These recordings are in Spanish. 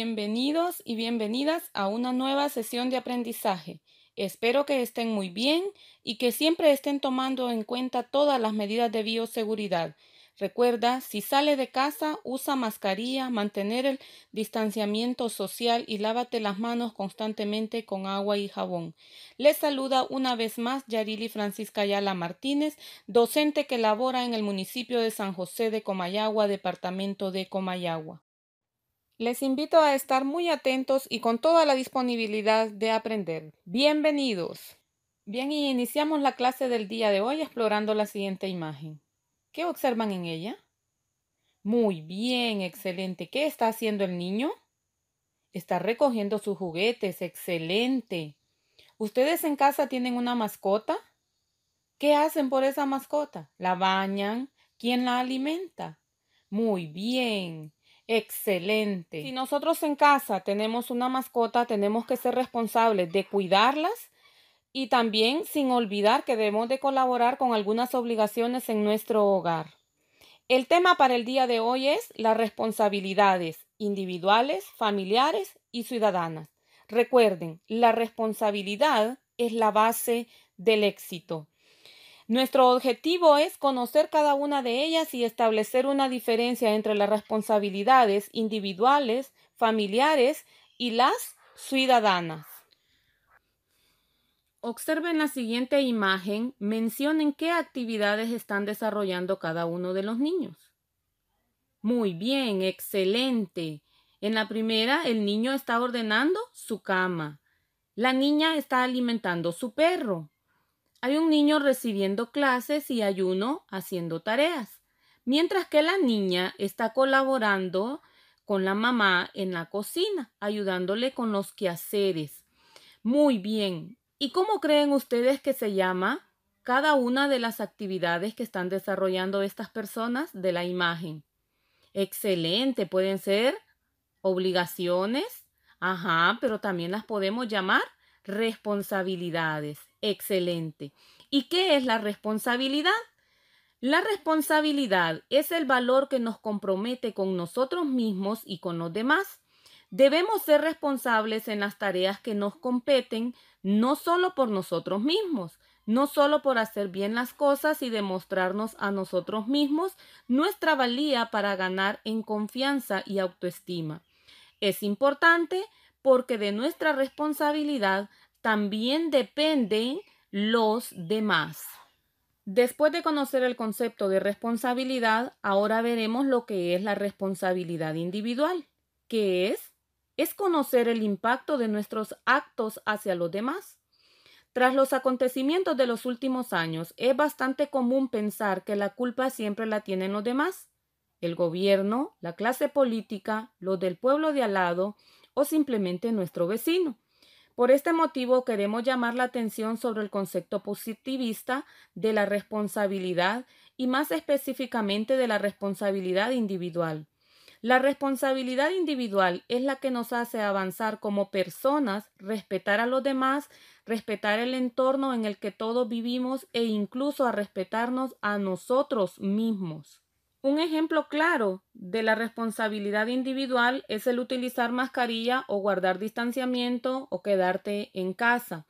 Bienvenidos y bienvenidas a una nueva sesión de aprendizaje. Espero que estén muy bien y que siempre estén tomando en cuenta todas las medidas de bioseguridad. Recuerda, si sale de casa, usa mascarilla, mantener el distanciamiento social y lávate las manos constantemente con agua y jabón. Les saluda una vez más Yarili Francisca Ayala Martínez, docente que labora en el municipio de San José de Comayagua, departamento de Comayagua. Les invito a estar muy atentos y con toda la disponibilidad de aprender. Bienvenidos. Bien, y iniciamos la clase del día de hoy explorando la siguiente imagen. ¿Qué observan en ella? Muy bien, excelente. ¿Qué está haciendo el niño? Está recogiendo sus juguetes, excelente. ¿Ustedes en casa tienen una mascota? ¿Qué hacen por esa mascota? ¿La bañan? ¿Quién la alimenta? Muy bien. Excelente. Si nosotros en casa tenemos una mascota, tenemos que ser responsables de cuidarlas y también sin olvidar que debemos de colaborar con algunas obligaciones en nuestro hogar. El tema para el día de hoy es las responsabilidades individuales, familiares y ciudadanas. Recuerden, la responsabilidad es la base del éxito. Nuestro objetivo es conocer cada una de ellas y establecer una diferencia entre las responsabilidades individuales, familiares y las ciudadanas. Observen la siguiente imagen, mencionen qué actividades están desarrollando cada uno de los niños. Muy bien, excelente. En la primera, el niño está ordenando su cama. La niña está alimentando su perro. Hay un niño recibiendo clases y hay uno haciendo tareas, mientras que la niña está colaborando con la mamá en la cocina, ayudándole con los quehaceres. Muy bien. ¿Y cómo creen ustedes que se llama cada una de las actividades que están desarrollando estas personas de la imagen? Excelente, pueden ser obligaciones, ajá, pero también las podemos llamar responsabilidades. Excelente. ¿Y qué es la responsabilidad? La responsabilidad es el valor que nos compromete con nosotros mismos y con los demás. Debemos ser responsables en las tareas que nos competen, no solo por nosotros mismos, no solo por hacer bien las cosas y demostrarnos a nosotros mismos nuestra valía para ganar en confianza y autoestima. Es importante porque de nuestra responsabilidad también dependen los demás. Después de conocer el concepto de responsabilidad, ahora veremos lo que es la responsabilidad individual, que es es conocer el impacto de nuestros actos hacia los demás. Tras los acontecimientos de los últimos años, es bastante común pensar que la culpa siempre la tienen los demás, el gobierno, la clase política, los del pueblo de al lado o simplemente nuestro vecino. Por este motivo queremos llamar la atención sobre el concepto positivista de la responsabilidad y más específicamente de la responsabilidad individual. La responsabilidad individual es la que nos hace avanzar como personas, respetar a los demás, respetar el entorno en el que todos vivimos e incluso a respetarnos a nosotros mismos. Un ejemplo claro de la responsabilidad individual es el utilizar mascarilla o guardar distanciamiento o quedarte en casa,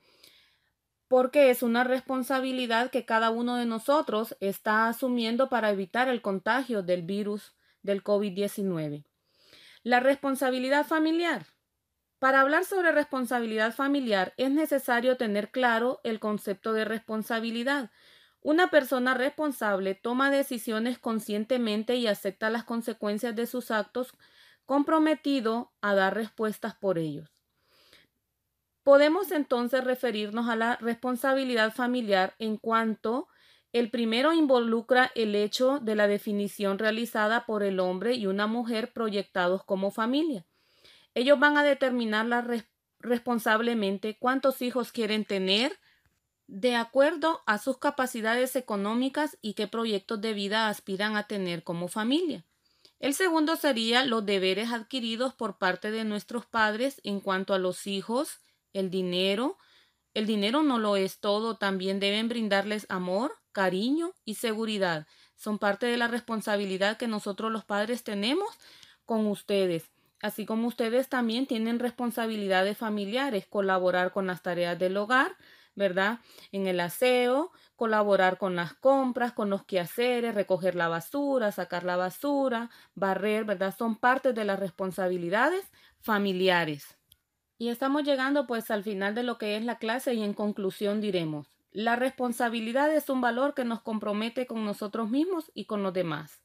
porque es una responsabilidad que cada uno de nosotros está asumiendo para evitar el contagio del virus del COVID-19. La responsabilidad familiar. Para hablar sobre responsabilidad familiar es necesario tener claro el concepto de responsabilidad una persona responsable toma decisiones conscientemente y acepta las consecuencias de sus actos, comprometido a dar respuestas por ellos. Podemos entonces referirnos a la responsabilidad familiar en cuanto el primero involucra el hecho de la definición realizada por el hombre y una mujer proyectados como familia. Ellos van a determinar responsablemente cuántos hijos quieren tener, de acuerdo a sus capacidades económicas y qué proyectos de vida aspiran a tener como familia. El segundo sería los deberes adquiridos por parte de nuestros padres en cuanto a los hijos, el dinero. El dinero no lo es todo, también deben brindarles amor, cariño y seguridad. Son parte de la responsabilidad que nosotros los padres tenemos con ustedes así como ustedes también tienen responsabilidades familiares, colaborar con las tareas del hogar, ¿verdad? En el aseo, colaborar con las compras, con los quehaceres, recoger la basura, sacar la basura, barrer, ¿verdad? Son parte de las responsabilidades familiares. Y estamos llegando pues al final de lo que es la clase y en conclusión diremos, la responsabilidad es un valor que nos compromete con nosotros mismos y con los demás.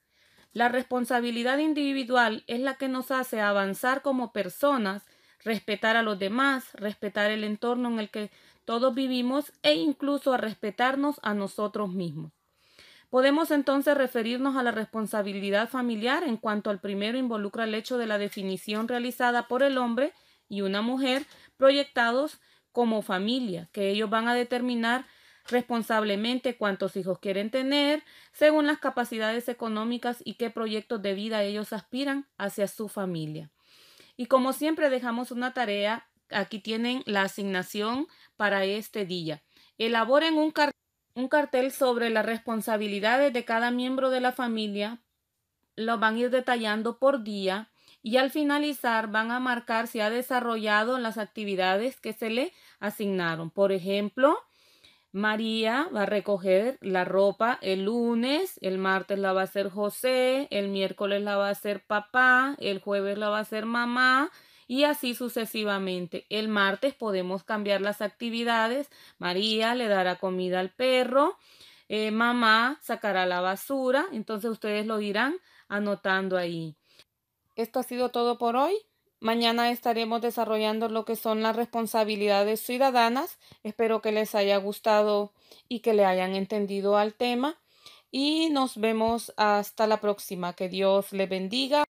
La responsabilidad individual es la que nos hace avanzar como personas respetar a los demás, respetar el entorno en el que todos vivimos e incluso a respetarnos a nosotros mismos. Podemos entonces referirnos a la responsabilidad familiar en cuanto al primero involucra el hecho de la definición realizada por el hombre y una mujer proyectados como familia, que ellos van a determinar responsablemente cuántos hijos quieren tener, según las capacidades económicas y qué proyectos de vida ellos aspiran hacia su familia. Y como siempre dejamos una tarea, aquí tienen la asignación para este día. Elaboren un, un cartel sobre las responsabilidades de cada miembro de la familia. Lo van a ir detallando por día y al finalizar van a marcar si ha desarrollado las actividades que se le asignaron. Por ejemplo, María va a recoger la ropa el lunes, el martes la va a hacer José, el miércoles la va a hacer papá, el jueves la va a hacer mamá y así sucesivamente. El martes podemos cambiar las actividades. María le dará comida al perro, eh, mamá sacará la basura, entonces ustedes lo irán anotando ahí. Esto ha sido todo por hoy. Mañana estaremos desarrollando lo que son las responsabilidades ciudadanas. Espero que les haya gustado y que le hayan entendido al tema. Y nos vemos hasta la próxima. Que Dios le bendiga.